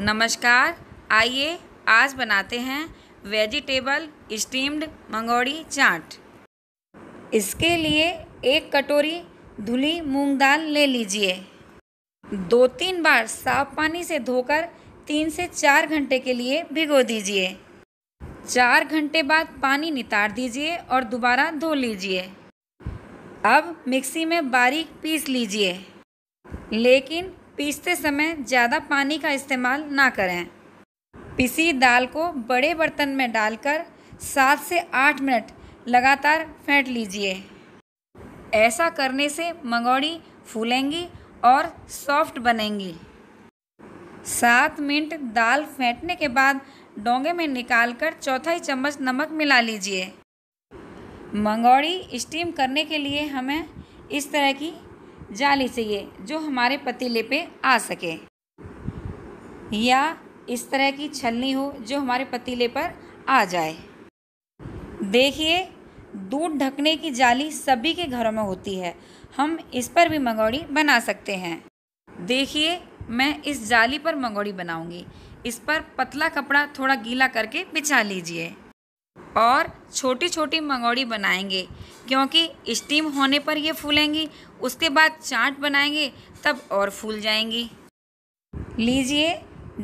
नमस्कार आइए आज बनाते हैं वेजिटेबल स्टीम्ड मंगोड़ी चाट इसके लिए एक कटोरी धुली मूंग दाल ले लीजिए दो तीन बार साफ पानी से धोकर तीन से चार घंटे के लिए भिगो दीजिए चार घंटे बाद पानी नितार दीजिए और दोबारा धो लीजिए अब मिक्सी में बारीक पीस लीजिए लेकिन पीसते समय ज़्यादा पानी का इस्तेमाल ना करें पिसी दाल को बड़े बर्तन में डालकर सात से आठ मिनट लगातार फेंट लीजिए ऐसा करने से मंगौड़ी फूलेंगी और सॉफ्ट बनेंगी सात मिनट दाल फेंटने के बाद डोंगे में निकालकर चौथाई चम्मच नमक मिला लीजिए मंगौड़ी स्टीम करने के लिए हमें इस तरह की जाली चाहिए जो हमारे पतीले पे आ सके या इस तरह की छलनी हो जो हमारे पतीले पर आ जाए देखिए दूध ढकने की जाली सभी के घरों में होती है हम इस पर भी मंगोड़ी बना सकते हैं देखिए मैं इस जाली पर मंगोड़ी बनाऊंगी इस पर पतला कपड़ा थोड़ा गीला करके बिछा लीजिए और छोटी छोटी मंगौड़ी बनाएंगे क्योंकि स्टीम होने पर ये फूलेंगी उसके बाद चाट बनाएंगे तब और फूल जाएंगी लीजिए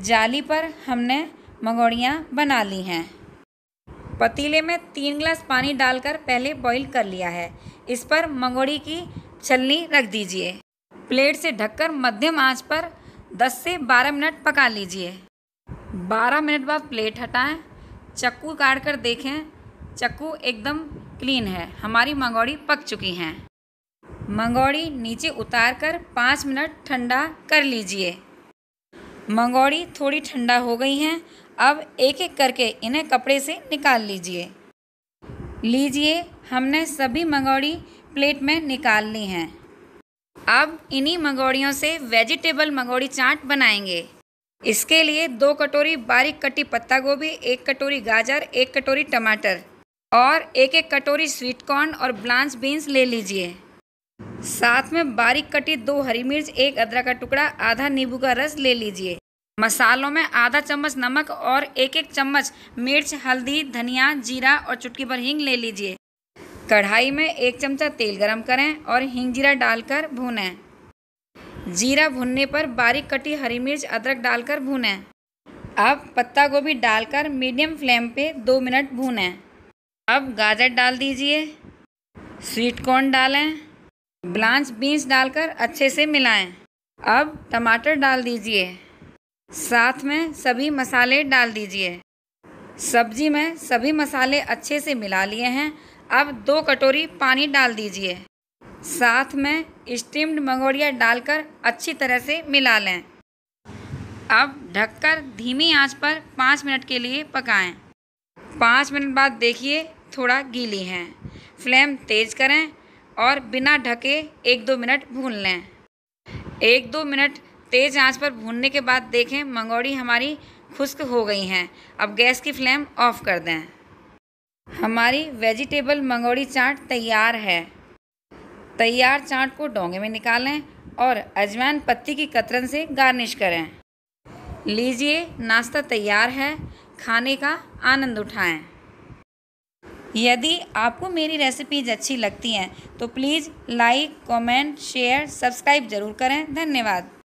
जाली पर हमने मंगौड़ियाँ बना ली हैं पतीले में तीन गिलास पानी डालकर पहले बॉईल कर लिया है इस पर मंगोड़ी की छलनी रख दीजिए प्लेट से ढककर मध्यम आंच पर 10 से 12 मिनट पका लीजिए 12 मिनट बाद प्लेट हटाएं चक्कू काट कर देखें चक्कू एकदम क्लीन है हमारी मंगौड़ी पक चुकी हैं मंगौड़ी नीचे उतार कर पाँच मिनट ठंडा कर लीजिए मंगौड़ी थोड़ी ठंडा हो गई हैं अब एक एक करके इन्हें कपड़े से निकाल लीजिए लीजिए हमने सभी मंगौड़ी प्लेट में निकाल ली हैं अब इन्हीं मंगौड़ियों से वेजिटेबल मंगौड़ी चाट बनाएंगे इसके लिए दो कटोरी बारीक कटी पत्ता गोभी एक कटोरी गाजर एक कटोरी टमाटर और एक एक कटोरी स्वीट कॉर्न और ब्लांच बीन्स ले लीजिए साथ में बारीक कटी दो हरी मिर्च एक अदरक का टुकड़ा आधा नींबू का रस ले लीजिए मसालों में आधा चम्मच नमक और एक एक चम्मच मिर्च हल्दी धनिया जीरा और चुटकी भर हींग ले लीजिए कढ़ाई में एक चमचा तेल गरम करें और हींग जीरा डालकर भूनें जीरा भुनने पर बारीक कटी हरी मिर्च अदरक डालकर भूनें अब पत्ता गोभी डालकर मीडियम फ्लेम पे दो मिनट भूनें अब गाजर डाल दीजिए स्वीट कॉर्न डालें ब्लांच बीन्स डालकर अच्छे से मिलाएं अब टमाटर डाल दीजिए साथ में सभी मसाले डाल दीजिए सब्जी में सभी मसाले अच्छे से मिला लिए हैं अब दो कटोरी पानी डाल दीजिए साथ में स्टीम्ड मंगोड़िया डालकर अच्छी तरह से मिला लें अब ढककर धीमी आंच पर पाँच मिनट के लिए पकाएं। पाँच मिनट बाद देखिए थोड़ा गीली हैं फ्लेम तेज़ करें और बिना ढके एक दो मिनट भून लें एक दो मिनट तेज़ आंच पर भूनने के बाद देखें मंगोड़ी हमारी खुश्क हो गई हैं अब गैस की फ्लेम ऑफ कर दें हमारी वेजिटेबल मंगोड़ी चाट तैयार है तैयार चाट को डोंगे में निकालें और अजवाइन पत्ती की कतरन से गार्निश करें लीजिए नाश्ता तैयार है खाने का आनंद उठाएं यदि आपको मेरी रेसिपीज अच्छी लगती हैं तो please like comment, share subscribe ज़रूर करें धन्यवाद